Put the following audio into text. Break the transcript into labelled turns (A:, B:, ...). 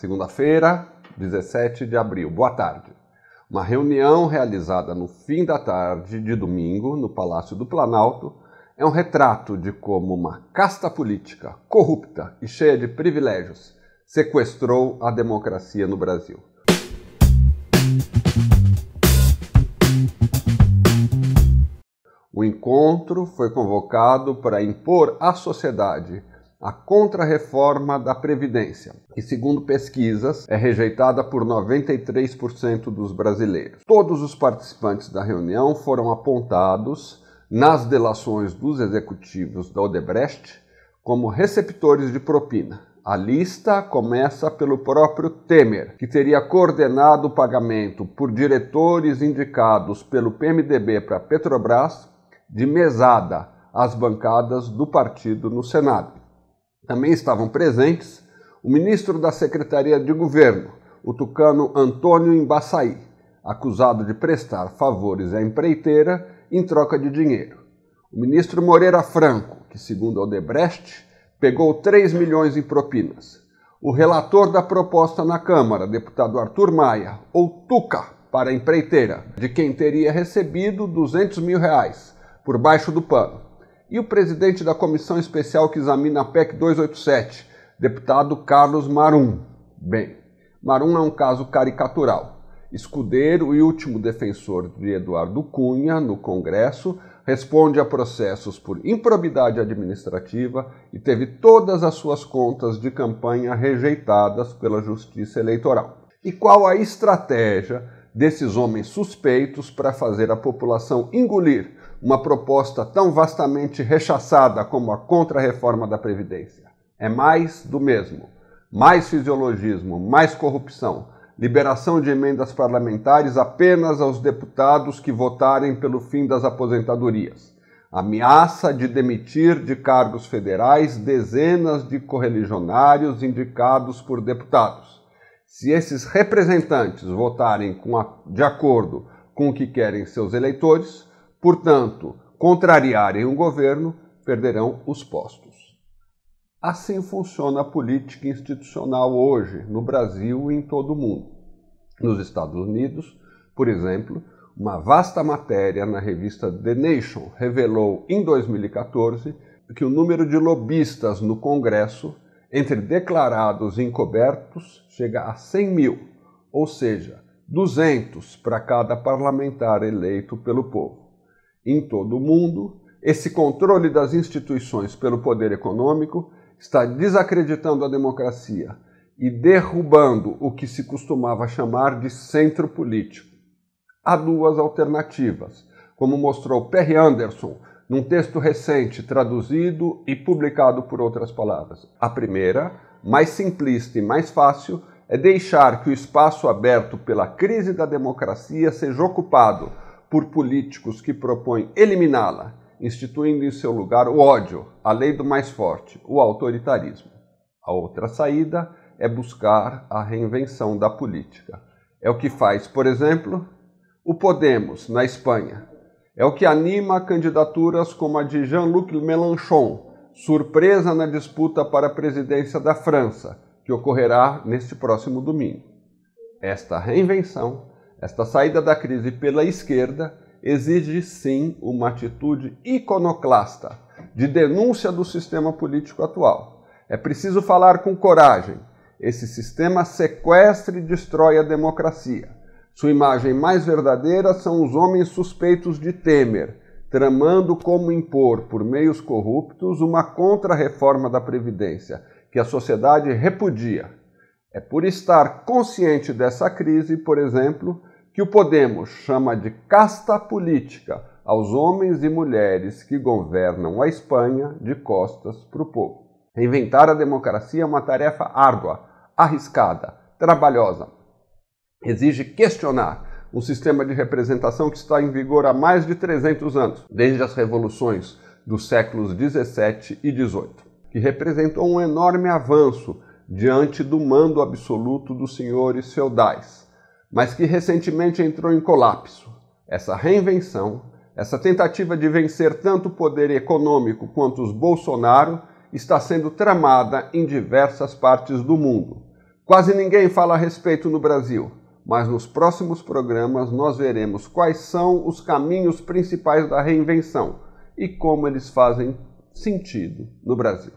A: Segunda-feira, 17 de abril. Boa tarde. Uma reunião realizada no fim da tarde de domingo, no Palácio do Planalto, é um retrato de como uma casta política corrupta e cheia de privilégios sequestrou a democracia no Brasil. O encontro foi convocado para impor à sociedade a contrarreforma da Previdência, que, segundo pesquisas, é rejeitada por 93% dos brasileiros. Todos os participantes da reunião foram apontados nas delações dos executivos da Odebrecht como receptores de propina. A lista começa pelo próprio Temer, que teria coordenado o pagamento por diretores indicados pelo PMDB para Petrobras de mesada às bancadas do partido no Senado. Também estavam presentes o ministro da Secretaria de Governo, o tucano Antônio Embaçaí, acusado de prestar favores à empreiteira em troca de dinheiro. O ministro Moreira Franco, que, segundo Odebrecht, pegou 3 milhões em propinas. O relator da proposta na Câmara, deputado Arthur Maia, ou Tuca, para a empreiteira, de quem teria recebido 200 mil reais, por baixo do pano e o presidente da comissão especial que examina a PEC 287, deputado Carlos Marum. Bem, Marum é um caso caricatural. Escudeiro e último defensor de Eduardo Cunha no Congresso, responde a processos por improbidade administrativa e teve todas as suas contas de campanha rejeitadas pela Justiça Eleitoral. E qual a estratégia desses homens suspeitos para fazer a população engolir uma proposta tão vastamente rechaçada como a contra-reforma da Previdência. É mais do mesmo. Mais fisiologismo, mais corrupção, liberação de emendas parlamentares apenas aos deputados que votarem pelo fim das aposentadorias, ameaça de demitir de cargos federais dezenas de correligionários indicados por deputados. Se esses representantes votarem a, de acordo com o que querem seus eleitores, Portanto, contrariarem o governo, perderão os postos. Assim funciona a política institucional hoje, no Brasil e em todo o mundo. Nos Estados Unidos, por exemplo, uma vasta matéria na revista The Nation revelou em 2014 que o número de lobistas no Congresso, entre declarados e encobertos, chega a 100 mil, ou seja, 200 para cada parlamentar eleito pelo povo em todo o mundo, esse controle das instituições pelo poder econômico está desacreditando a democracia e derrubando o que se costumava chamar de centro político. Há duas alternativas, como mostrou Perry Anderson num texto recente traduzido e publicado por outras palavras. A primeira, mais simplista e mais fácil, é deixar que o espaço aberto pela crise da democracia seja ocupado por políticos que propõem eliminá-la, instituindo em seu lugar o ódio, a lei do mais forte, o autoritarismo. A outra saída é buscar a reinvenção da política. É o que faz, por exemplo, o Podemos, na Espanha. É o que anima candidaturas como a de Jean-Luc Mélenchon, surpresa na disputa para a presidência da França, que ocorrerá neste próximo domingo. Esta reinvenção esta saída da crise pela esquerda exige sim uma atitude iconoclasta, de denúncia do sistema político atual. É preciso falar com coragem. Esse sistema sequestra e destrói a democracia. Sua imagem mais verdadeira são os homens suspeitos de Temer, tramando como impor, por meios corruptos, uma contra-reforma da Previdência, que a sociedade repudia. É por estar consciente dessa crise, por exemplo, que o Podemos chama de casta política aos homens e mulheres que governam a Espanha de costas para o povo. Reinventar a democracia é uma tarefa árdua, arriscada, trabalhosa. Exige questionar um sistema de representação que está em vigor há mais de 300 anos, desde as revoluções dos séculos 17 e 18, que representou um enorme avanço diante do mando absoluto dos senhores feudais mas que recentemente entrou em colapso. Essa reinvenção, essa tentativa de vencer tanto o poder econômico quanto os Bolsonaro, está sendo tramada em diversas partes do mundo. Quase ninguém fala a respeito no Brasil, mas nos próximos programas nós veremos quais são os caminhos principais da reinvenção e como eles fazem sentido no Brasil.